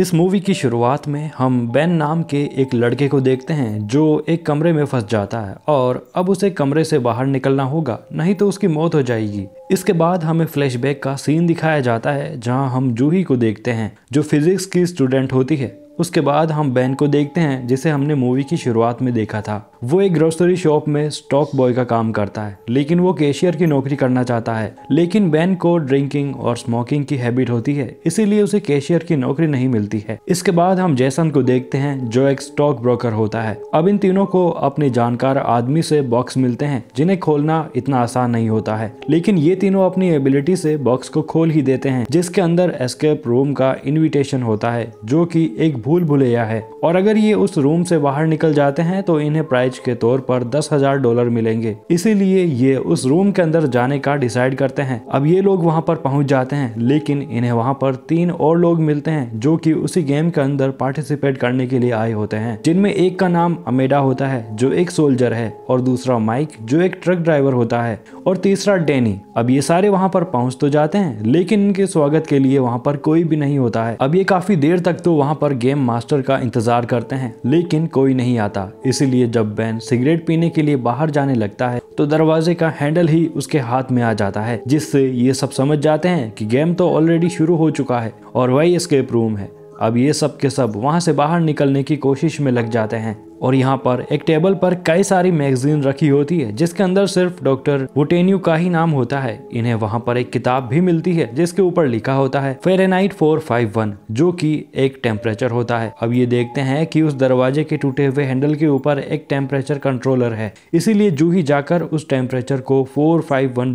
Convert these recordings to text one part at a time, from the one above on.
इस मूवी की शुरुआत में हम बेन नाम के एक लड़के को देखते हैं जो एक कमरे में फंस जाता है और अब उसे कमरे से बाहर निकलना होगा नहीं तो उसकी मौत हो जाएगी इसके बाद हमें फ्लैशबैक का सीन दिखाया जाता है जहां हम जूही को देखते हैं जो फिजिक्स की स्टूडेंट होती है उसके बाद हम बैन को देखते हैं जिसे हमने मूवी की शुरुआत में देखा था वो एक ग्रोसरी शॉप में स्टॉक बॉय का काम करता है लेकिन वो कैशियर की नौकरी करना चाहता है लेकिन बैन को ड्रिंकिंग और स्मोकिंग की हैबिट होती है इसीलिए उसे कैशियर की नौकरी नहीं मिलती है इसके बाद हम जैसन को देखते हैं जो एक स्टॉक ब्रोकर होता है अब इन तीनों को अपने जानकार आदमी से बॉक्स मिलते हैं जिन्हें खोलना इतना आसान नहीं होता है लेकिन ये तीनों अपनी एबिलिटी से बॉक्स को खोल ही देते हैं जिसके अंदर एस्केप रूम का इन्विटेशन होता है जो की एक भूल भुलैया है और अगर ये उस रूम से बाहर निकल जाते हैं तो इन्हें प्राइस प्राइज के तौर पर दस हजार डॉलर मिलेंगे इसीलिए ये उस रूम के अंदर जाने का डिसाइड करते हैं अब ये लोग वहाँ पर पहुँच जाते हैं लेकिन इन्हें वहाँ पर तीन और लोग मिलते हैं जो की उसी गेम के अंदर पार्टिसिपेट करने के लिए आए होते हैं जिनमें एक का नाम अमेडा होता है जो एक सोल्जर है और दूसरा माइक जो एक ट्रक ड्राइवर होता है और तीसरा डेनी अब ये सारे वहाँ पर पहुँच तो जाते हैं लेकिन इनके स्वागत के लिए वहाँ पर कोई भी नहीं होता है अब ये काफी देर तक तो वहाँ पर गेम मास्टर का इंतजार करते हैं लेकिन कोई नहीं आता इसीलिए जब बैन सिगरेट पीने के लिए बाहर जाने लगता है तो दरवाजे का हैंडल ही उसके हाथ में आ जाता है जिससे ये सब समझ जाते हैं कि गेम तो ऑलरेडी शुरू हो चुका है और वही एस्केप रूम है अब ये सब के सब वहाँ से बाहर निकलने की कोशिश में लग जाते हैं और यहाँ पर एक टेबल पर कई सारी मैगजीन रखी होती है जिसके अंदर सिर्फ डॉक्टर बुटेन्यू का ही नाम होता है इन्हें वहाँ पर एक किताब भी मिलती है जिसके ऊपर लिखा होता है फेरेनाइट 451 जो कि एक टेम्परेचर होता है अब ये देखते हैं कि उस दरवाजे के टूटे हुए हैंडल के ऊपर एक टेम्परेचर कंट्रोलर है इसीलिए जूही जाकर उस टेम्परेचर को फोर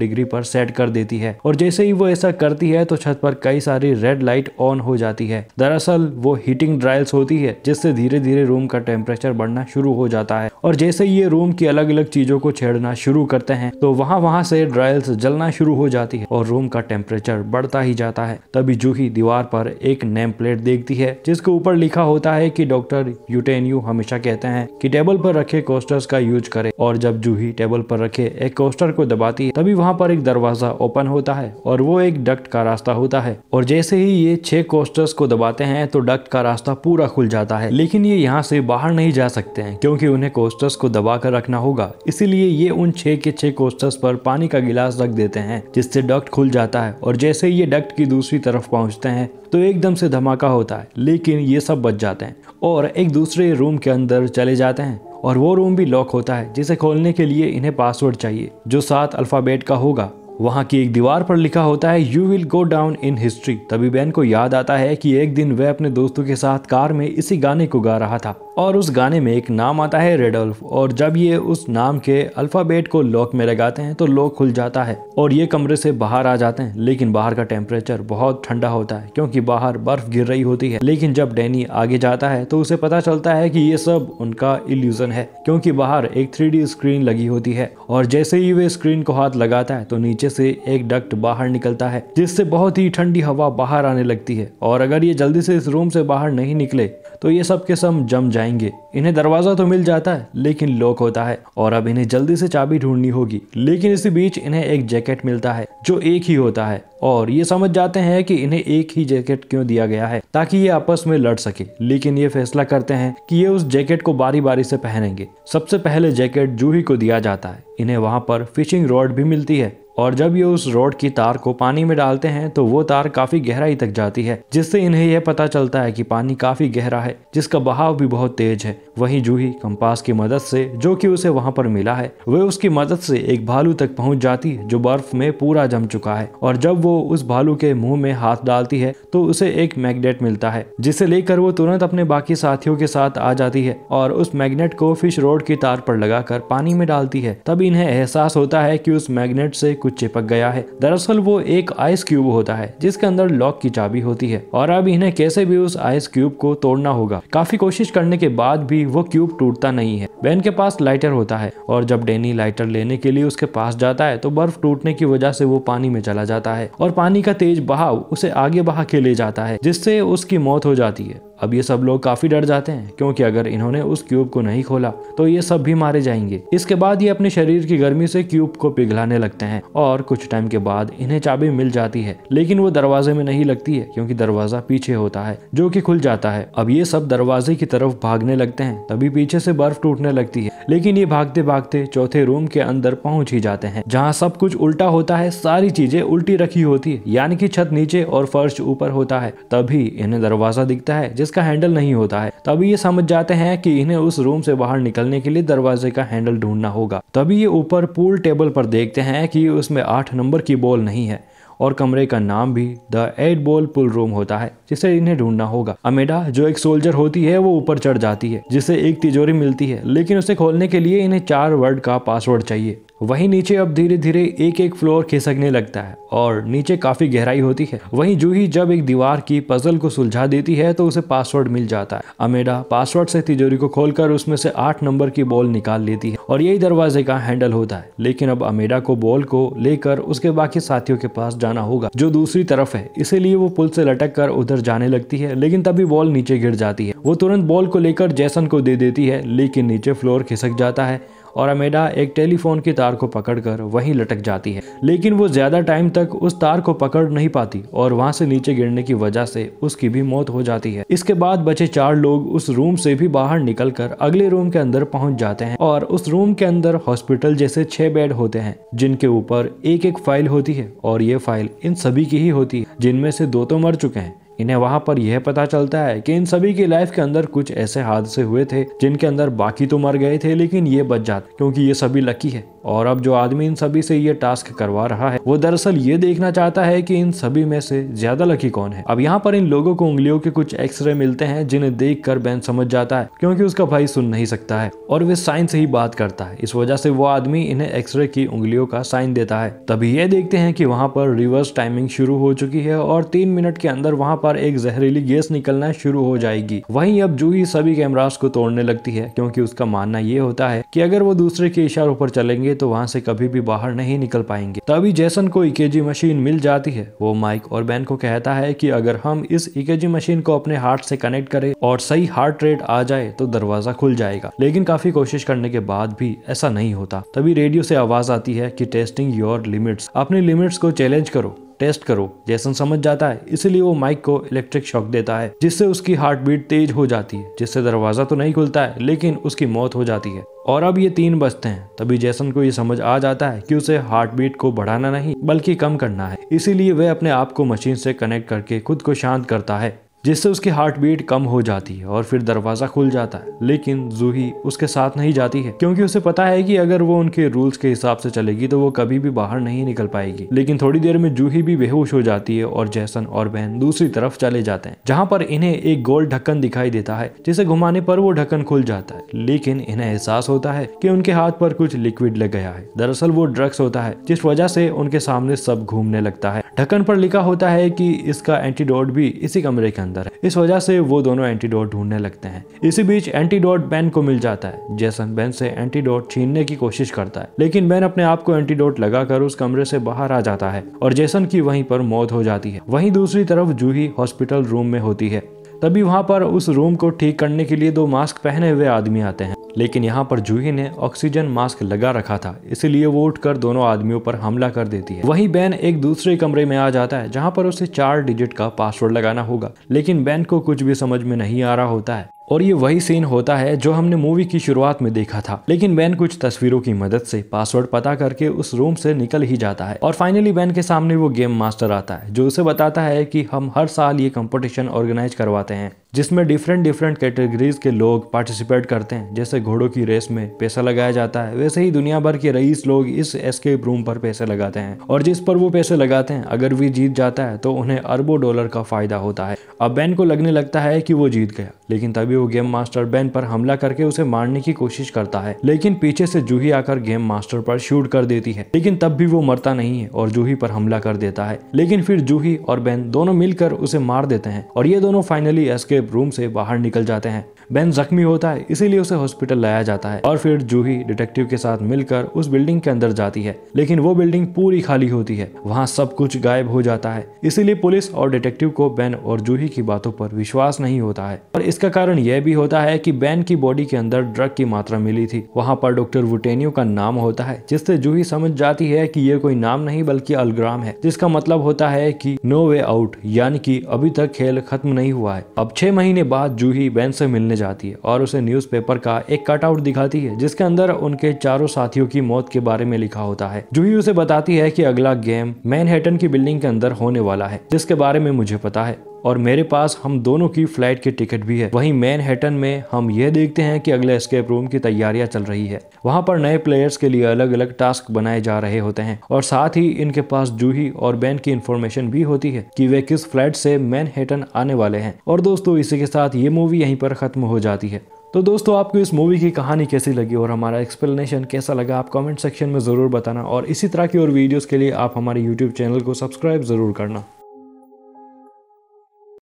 डिग्री पर सेट कर देती है और जैसे ही वो ऐसा करती है तो छत पर कई सारी रेड लाइट ऑन हो जाती है दरअसल वो हीटिंग ड्रायल्स होती है जिससे धीरे धीरे रूम का टेम्परेचर बढ़ मारना शुरू हो जाता है और जैसे ये रूम की अलग अलग चीजों को छेड़ना शुरू करते हैं तो वहाँ वहाँ से ड्रायल्स जलना शुरू हो जाती है और रूम का टेम्परेचर बढ़ता ही जाता है तभी जूही दीवार पर एक नेम प्लेट देखती है जिसके ऊपर लिखा होता है की डॉक्टर यूटेन्यू हमेशा कहते हैं की टेबल पर रखे कोस्टर्स का यूज करे और जब जूही टेबल पर रखे एक कोस्टर को दबाती है तभी वहाँ पर एक दरवाजा ओपन होता है और वो एक डक्ट का रास्ता होता है और जैसे ही ये छह कोस्टर्स को दबाते हैं तो डक्ट का रास्ता पूरा खुल जाता है लेकिन ये यहाँ से बाहर नहीं जा सकते सकते हैं क्योंकि उन्हें कोस्टर्स को दबा कर रखना होगा इसीलिए ये उन छः के छः कोस्टर्स पर पानी का गिलास रख देते हैं जिससे डक्ट खुल जाता है और जैसे ही ये डक्ट की दूसरी तरफ पहुंचते हैं तो एकदम से धमाका होता है लेकिन ये सब बच जाते हैं और एक दूसरे रूम के अंदर चले जाते हैं और वो रूम भी लॉक होता है जिसे खोलने के लिए इन्हें पासवर्ड चाहिए जो सात अल्फ़ाबेट का होगा वहाँ की एक दीवार पर लिखा होता है you will go down in history तभी बेन को याद आता है कि एक दिन वह अपने दोस्तों के साथ कार में इसी गाने को गा रहा था और उस गाने में एक नाम आता है रेडोल्फ और जब ये उस नाम के अल्फ़ाबेट को लॉक में लगाते हैं तो लॉक खुल जाता है और ये कमरे से बाहर आ जाते हैं लेकिन बाहर का टेम्परेचर बहुत ठंडा होता है क्योंकि बाहर बर्फ गिर रही होती है लेकिन जब डैनी आगे जाता है तो उसे पता चलता है की ये सब उनका इल्यूजन है क्योंकि बाहर एक थ्री स्क्रीन लगी होती है और जैसे ही वे स्क्रीन को हाथ लगाता है तो नीचे नीचे से एक डक्ट बाहर निकलता है जिससे बहुत ही ठंडी हवा बाहर आने लगती है और अगर ये जल्दी से इस रूम से बाहर नहीं निकले तो ये सब के सब जम जाएंगे इन्हें दरवाजा तो मिल जाता है लेकिन लॉक होता है और अब इन्हें जल्दी से चाबी ढूंढनी होगी लेकिन इसी बीच इन्हें एक जैकेट मिलता है जो एक ही होता है और ये समझ जाते हैं कि इन्हें एक ही जैकेट क्यों दिया गया है ताकि ये आपस में लड़ सके लेकिन ये फैसला करते हैं कि ये उस जैकेट को बारी बारी से पहनेंगे सबसे पहले जैकेट जूही को दिया जाता है इन्हें वहाँ पर फिशिंग रॉड भी मिलती है और जब ये उस रोड की तार को पानी में डालते हैं तो वो तार काफी गहराई तक जाती है जिससे इन्हें यह पता चलता है कि पानी काफी गहरा है जिसका बहाव भी बहुत तेज है वहीं जूही कंपास की मदद से जो कि उसे वहां पर मिला है वह उसकी मदद से एक भालू तक पहुंच जाती है जो बर्फ में पूरा जम चुका है और जब वो उस भालू के मुंह में हाथ डालती है तो उसे एक मैग्नेट मिलता है जिसे लेकर वो तुरंत अपने बाकी साथियों के साथ आ जाती है और उस मैग्नेट को फिश रोड की तार पर लगाकर पानी में डालती है तब इन्हें एहसास होता है की उस मैग्नेट से कुछ चिपक गया है दरअसल वो एक आइस क्यूब होता है जिसके अंदर लॉक की चाबी होती है और अब इन्हें कैसे भी उस आइस क्यूब को तोड़ना होगा काफी कोशिश करने के बाद भी वो क्यूब टूटता नहीं है बेन के पास लाइटर होता है और जब डेनी लाइटर लेने के लिए उसके पास जाता है तो बर्फ टूटने की वजह से वो पानी में चला जाता है और पानी का तेज बहाव उसे आगे बहा के ले जाता है जिससे उसकी मौत हो जाती है अब ये सब लोग काफी डर जाते हैं क्योंकि अगर इन्होंने उस क्यूब को नहीं खोला तो ये सब भी मारे जाएंगे इसके बाद ये अपने शरीर की गर्मी से क्यूब को पिघलाने लगते हैं और कुछ टाइम के बाद इन्हें चाबी मिल जाती है लेकिन वो दरवाजे में नहीं लगती है क्योंकि दरवाजा पीछे होता है जो की खुल जाता है अब ये सब दरवाजे की तरफ भागने लगते हैं तभी पीछे से बर्फ टूटने लगती है लेकिन ये भागते भागते चौथे रूम के अंदर पहुंच ही जाते हैं जहाँ सब कुछ उल्टा होता है सारी चीजें उल्टी रखी होती है यानी कि छत नीचे और फर्श ऊपर होता है तभी इन्हें दरवाजा दिखता है जिसका हैंडल नहीं होता है तभी ये समझ जाते हैं कि इन्हें उस रूम से बाहर निकलने के लिए दरवाजे का हैंडल ढूंढना होगा तभी ये ऊपर पूल टेबल पर देखते हैं कि उसमें आठ नंबर की बॉल नहीं है और कमरे का नाम भी the ad ball pool room होता है जिसे इन्हें ढूंढना होगा अमेडा जो एक सोल्जर होती है वो ऊपर चढ़ जाती है जिसे एक तिजोरी मिलती है लेकिन उसे खोलने के लिए इन्हें चार वर्ड का पासवर्ड चाहिए वहीं नीचे अब धीरे धीरे एक एक फ्लोर खिसकने लगता है और नीचे काफ़ी गहराई होती है वहीं जूही जब एक दीवार की पजल को सुलझा देती है तो उसे पासवर्ड मिल जाता है अमेडा पासवर्ड से तिजोरी को खोलकर उसमें से आठ नंबर की बॉल निकाल लेती है और यही दरवाजे का हैंडल होता है लेकिन अब अमेडा को बॉल को लेकर उसके बाकी साथियों के पास जाना होगा जो दूसरी तरफ है इसीलिए वो पुल से लटक कर उधर जाने लगती है लेकिन तभी बॉल नीचे गिर जाती है वो तुरंत बॉल को लेकर जैसन को दे देती है लेकिन नीचे फ्लोर खिसक जाता है और अमेडा एक टेलीफोन की तार को पकड़कर वहीं लटक जाती है लेकिन वो ज़्यादा टाइम तक उस तार को पकड़ नहीं पाती और वहाँ से नीचे गिरने की वजह से उसकी भी मौत हो जाती है इसके बाद बचे चार लोग उस रूम से भी बाहर निकल अगले रूम के अंदर पहुंच जाते हैं और उस रूम के अंदर हॉस्पिटल जैसे छह बेड होते हैं जिनके ऊपर एक एक फाइल होती है और ये फाइल इन सभी की ही होती है जिनमें से दो तो मर चुके हैं इन्हें वहां पर यह पता चलता है कि इन सभी की लाइफ के अंदर कुछ ऐसे हादसे हुए थे जिनके अंदर बाकी तो मर गए थे लेकिन ये बच जाते क्योंकि ये सभी लकी है और अब जो आदमी इन सभी से ये टास्क करवा रहा है वो दरअसल ये देखना चाहता है कि इन सभी में से ज्यादा लकी कौन है अब यहाँ पर इन लोगों को उंगलियों के कुछ एक्सरे मिलते हैं जिन्हें देख कर बैन समझ जाता है क्योंकि उसका भाई सुन नहीं सकता है और वे साइन से ही बात करता है इस वजह से वो आदमी इन्हें एक्सरे की उंगलियों का साइन देता है तभी ये देखते हैं की वहाँ पर रिवर्स टाइमिंग शुरू हो चुकी है और तीन मिनट के अंदर वहाँ पर एक जहरीली गैस निकलना शुरू हो जाएगी वही अब जूही सभी कैमराज को तोड़ने लगती है क्योंकि उसका मानना ये होता है कि अगर वो दूसरे के इशारों पर चलेंगे तो वहाँ से कभी भी बाहर नहीं निकल पाएंगे तभी जैसन को इकेजी e मशीन मिल जाती है वो माइक और बैन को कहता है कि अगर हम इस इकेजी e मशीन को अपने हार्ट से कनेक्ट करें और सही हार्ट रेट आ जाए तो दरवाजा खुल जाएगा लेकिन काफी कोशिश करने के बाद भी ऐसा नहीं होता तभी रेडियो से आवाज आती है की टेस्टिंग योर लिमिट्स अपने लिमिट्स को चैलेंज करो टेस्ट करो जैसन समझ जाता है इसलिए वो माइक को इलेक्ट्रिक शॉक देता है जिससे उसकी हार्ट बीट तेज हो जाती है जिससे दरवाजा तो नहीं खुलता है लेकिन उसकी मौत हो जाती है और अब ये तीन बजते हैं तभी जैसन को ये समझ आ जाता है कि उसे हार्ट बीट को बढ़ाना नहीं बल्कि कम करना है इसीलिए वह अपने आप को मशीन से कनेक्ट करके खुद को शांत करता है जिससे उसकी हार्ट बीट कम हो जाती है और फिर दरवाज़ा खुल जाता है लेकिन जूही उसके साथ नहीं जाती है क्योंकि उसे पता है कि अगर वो उनके रूल्स के हिसाब से चलेगी तो वो कभी भी बाहर नहीं निकल पाएगी लेकिन थोड़ी देर में जूही भी बेहोश हो जाती है और जैसन और बहन दूसरी तरफ चले जाते हैं जहाँ पर इन्हें एक गोल ढक्कन दिखाई देता है जिसे घुमाने पर वो ढक्कन खुल जाता है लेकिन इन्हें एहसास होता है की उनके हाथ पर कुछ लिक्विड लग गया है दरअसल वो ड्रग्स होता है जिस वजह से उनके सामने सब घूमने लगता है ढक्कन पर लिखा होता है कि इसका एंटीडोट भी इसी कमरे के अंदर है इस वजह से वो दोनों एंटीडोट ढूंढने लगते हैं इसी बीच एंटीडोट बैन को मिल जाता है जैसन बैन से एंटीडोट छीनने की कोशिश करता है लेकिन बैन अपने आप को एंटीडोट लगाकर उस कमरे से बाहर आ जाता है और जैसन की वहीं पर मौत हो जाती है वहीं दूसरी तरफ जूही हॉस्पिटल रूम में होती है तभी वहां पर उस रूम को ठीक करने के लिए दो मास्क पहने हुए आदमी आते हैं लेकिन यहाँ पर जूही ने ऑक्सीजन मास्क लगा रखा था इसलिए वो उठकर दोनों आदमियों पर हमला कर देती है वही बैन एक दूसरे कमरे में आ जाता है जहाँ पर उसे चार डिजिट का पासवर्ड लगाना होगा लेकिन बैन को कुछ भी समझ में नहीं आ रहा होता है और ये वही सीन होता है जो हमने मूवी की शुरुआत में देखा था लेकिन बैन कुछ तस्वीरों की मदद से पासवर्ड पता करके उस रूम से निकल ही जाता है और फाइनली बैन के सामने वो गेम मास्टर आता है जो उसे बताता है कि हम हर साल ये कंपटीशन ऑर्गेनाइज करवाते हैं जिसमें डिफरेंट डिफरेंट कैटेगरीज के लोग पार्टिसिपेट करते हैं जैसे घोड़ों की रेस में पैसा लगाया जाता है वैसे ही दुनिया भर के रईस लोग इस एस्केप रूम पर पैसे लगाते हैं और जिस पर वो पैसे लगाते हैं अगर वे जीत जाता है तो उन्हें अरबों डॉलर का फायदा होता है अब बैन को लगने लगता है कि वो जीत गया लेकिन तभी वो गेम मास्टर बैन पर हमला करके उसे मारने की कोशिश करता है लेकिन पीछे से जूही आकर गेम मास्टर पर शूट कर देती है लेकिन तब भी वो मरता नहीं है और जूही पर हमला कर देता है लेकिन फिर जूही और बैन दोनों मिलकर उसे मार देते हैं और ये दोनों फाइनली एस्केप रूम से बाहर निकल जाते हैं बैन जख्मी होता है इसीलिए उसे हॉस्पिटल लेकर लाया जाता है और फिर जूही डिटेक्टिव के साथ मिलकर उस बिल्डिंग के अंदर जाती है लेकिन वो बिल्डिंग पूरी खाली होती है वहाँ सब कुछ गायब हो जाता है इसीलिए पुलिस और डिटेक्टिव को बैन और जूही की बातों पर विश्वास नहीं होता है और इसका कारण यह भी होता है की बैन की बॉडी के अंदर ड्रग की मात्रा मिली थी वहाँ पर डॉक्टर वुटेनियो का नाम होता है जिससे जूही समझ जाती है की ये कोई नाम नहीं बल्कि अलग्राम है जिसका मतलब होता है की नो वे आउट यानी की अभी तक खेल खत्म नहीं हुआ है अब छह महीने बाद जूही बैन से मिलने जाती है और उसे न्यूज़पेपर का एक एक कटआउट दिखाती है जिसके अंदर उनके चारों साथियों की मौत के बारे में लिखा होता है जूही उसे बताती है कि अगला गेम मैनहेटन की बिल्डिंग के अंदर होने वाला है जिसके बारे में मुझे पता है और मेरे पास हम दोनों की फ्लाइट की टिकट भी है वहीं मैनहेटन में हम यह देखते हैं कि अगले स्केप रूम की तैयारियां चल रही है वहां पर नए प्लेयर्स के लिए अलग अलग टास्क बनाए जा रहे होते हैं और साथ ही इनके पास जूही और बैन की इन्फॉर्मेशन भी होती है कि वे किस फ्लाइट से मैनहेटन आने वाले हैं और दोस्तों इसी के साथ ये मूवी यहीं पर खत्म हो जाती है तो दोस्तों आपको इस मूवी की कहानी कैसी लगी और हमारा एक्सप्लेनेशन कैसा लगा आप कमेंट सेक्शन में ज़रूर बताना और इसी तरह की और वीडियोस के लिए आप हमारे यूट्यूब चैनल को सब्सक्राइब ज़रूर करना